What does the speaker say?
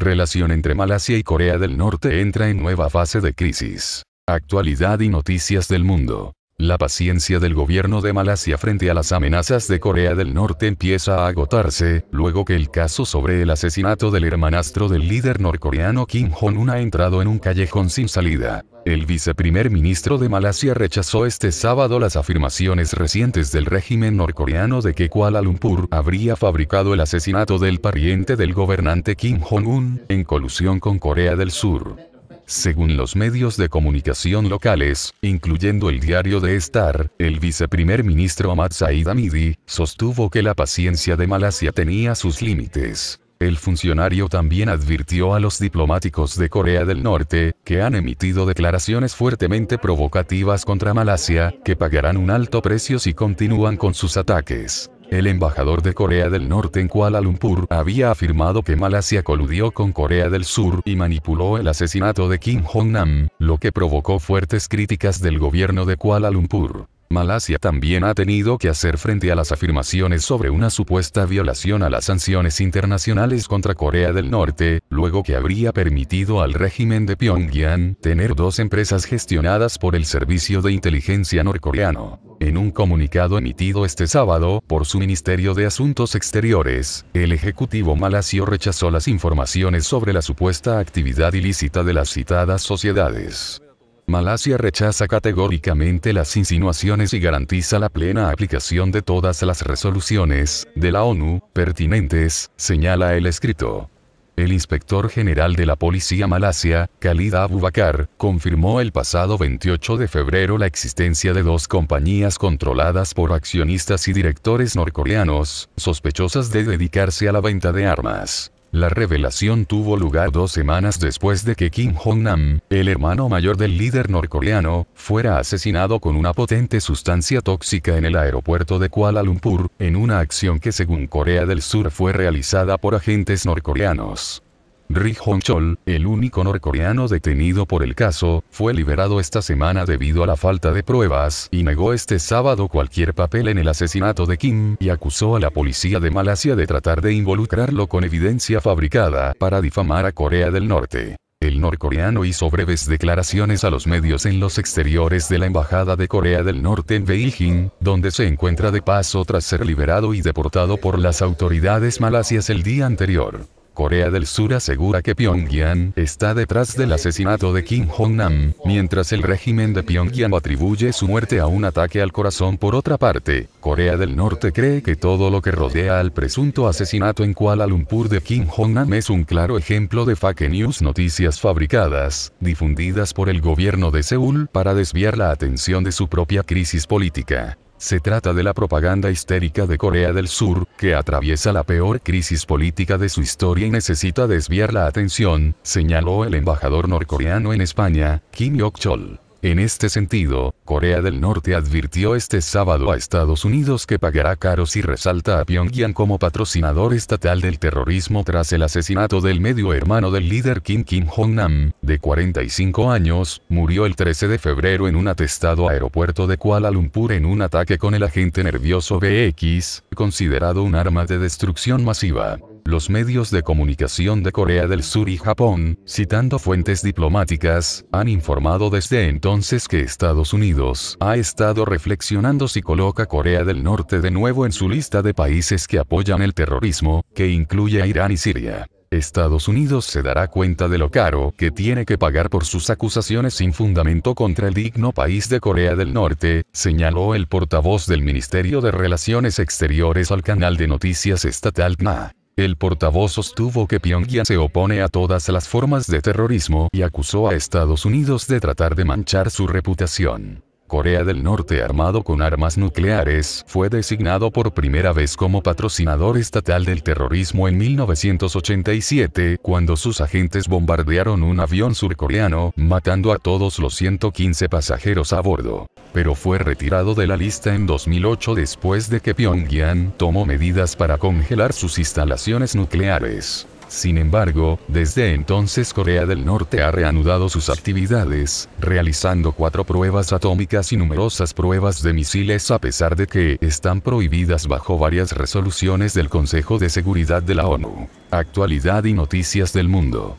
Relación entre Malasia y Corea del Norte entra en nueva fase de crisis. Actualidad y noticias del mundo. La paciencia del gobierno de Malasia frente a las amenazas de Corea del Norte empieza a agotarse, luego que el caso sobre el asesinato del hermanastro del líder norcoreano Kim Jong-un ha entrado en un callejón sin salida. El viceprimer ministro de Malasia rechazó este sábado las afirmaciones recientes del régimen norcoreano de que Kuala Lumpur habría fabricado el asesinato del pariente del gobernante Kim Jong-un, en colusión con Corea del Sur. Según los medios de comunicación locales, incluyendo el diario de Star, el viceprimer ministro Ahmad Said Amidi, sostuvo que la paciencia de Malasia tenía sus límites. El funcionario también advirtió a los diplomáticos de Corea del Norte, que han emitido declaraciones fuertemente provocativas contra Malasia, que pagarán un alto precio si continúan con sus ataques. El embajador de Corea del Norte en Kuala Lumpur había afirmado que Malasia coludió con Corea del Sur y manipuló el asesinato de Kim Jong-nam, lo que provocó fuertes críticas del gobierno de Kuala Lumpur. Malasia también ha tenido que hacer frente a las afirmaciones sobre una supuesta violación a las sanciones internacionales contra Corea del Norte, luego que habría permitido al régimen de Pyongyang tener dos empresas gestionadas por el Servicio de Inteligencia norcoreano. En un comunicado emitido este sábado por su Ministerio de Asuntos Exteriores, el Ejecutivo malasio rechazó las informaciones sobre la supuesta actividad ilícita de las citadas sociedades. Malasia rechaza categóricamente las insinuaciones y garantiza la plena aplicación de todas las resoluciones de la ONU pertinentes, señala el escrito. El inspector general de la policía malasia, Khalid Abubakar, confirmó el pasado 28 de febrero la existencia de dos compañías controladas por accionistas y directores norcoreanos, sospechosas de dedicarse a la venta de armas. La revelación tuvo lugar dos semanas después de que Kim Jong-nam, el hermano mayor del líder norcoreano, fuera asesinado con una potente sustancia tóxica en el aeropuerto de Kuala Lumpur, en una acción que según Corea del Sur fue realizada por agentes norcoreanos. Ri Hong-chol, el único norcoreano detenido por el caso, fue liberado esta semana debido a la falta de pruebas y negó este sábado cualquier papel en el asesinato de Kim y acusó a la policía de Malasia de tratar de involucrarlo con evidencia fabricada para difamar a Corea del Norte. El norcoreano hizo breves declaraciones a los medios en los exteriores de la Embajada de Corea del Norte en Beijing, donde se encuentra de paso tras ser liberado y deportado por las autoridades malasias el día anterior. Corea del Sur asegura que Pyongyang está detrás del asesinato de Kim Jong-nam, mientras el régimen de Pyongyang atribuye su muerte a un ataque al corazón. Por otra parte, Corea del Norte cree que todo lo que rodea al presunto asesinato en Kuala Lumpur de Kim Jong-nam es un claro ejemplo de fake news noticias fabricadas, difundidas por el gobierno de Seúl para desviar la atención de su propia crisis política. Se trata de la propaganda histérica de Corea del Sur, que atraviesa la peor crisis política de su historia y necesita desviar la atención, señaló el embajador norcoreano en España, Kim Yok-chol. En este sentido, Corea del Norte advirtió este sábado a Estados Unidos que pagará caro si resalta a Pyongyang como patrocinador estatal del terrorismo tras el asesinato del medio hermano del líder Kim Kim Jong-nam, de 45 años, murió el 13 de febrero en un atestado aeropuerto de Kuala Lumpur en un ataque con el agente nervioso BX, considerado un arma de destrucción masiva los medios de comunicación de Corea del Sur y Japón, citando fuentes diplomáticas, han informado desde entonces que Estados Unidos ha estado reflexionando si coloca Corea del Norte de nuevo en su lista de países que apoyan el terrorismo, que incluye a Irán y Siria. Estados Unidos se dará cuenta de lo caro que tiene que pagar por sus acusaciones sin fundamento contra el digno país de Corea del Norte, señaló el portavoz del Ministerio de Relaciones Exteriores al canal de noticias estatal KNA. El portavoz sostuvo que Pyongyang se opone a todas las formas de terrorismo y acusó a Estados Unidos de tratar de manchar su reputación. Corea del Norte armado con armas nucleares, fue designado por primera vez como patrocinador estatal del terrorismo en 1987, cuando sus agentes bombardearon un avión surcoreano, matando a todos los 115 pasajeros a bordo. Pero fue retirado de la lista en 2008 después de que Pyongyang tomó medidas para congelar sus instalaciones nucleares. Sin embargo, desde entonces Corea del Norte ha reanudado sus actividades, realizando cuatro pruebas atómicas y numerosas pruebas de misiles a pesar de que están prohibidas bajo varias resoluciones del Consejo de Seguridad de la ONU. Actualidad y noticias del mundo.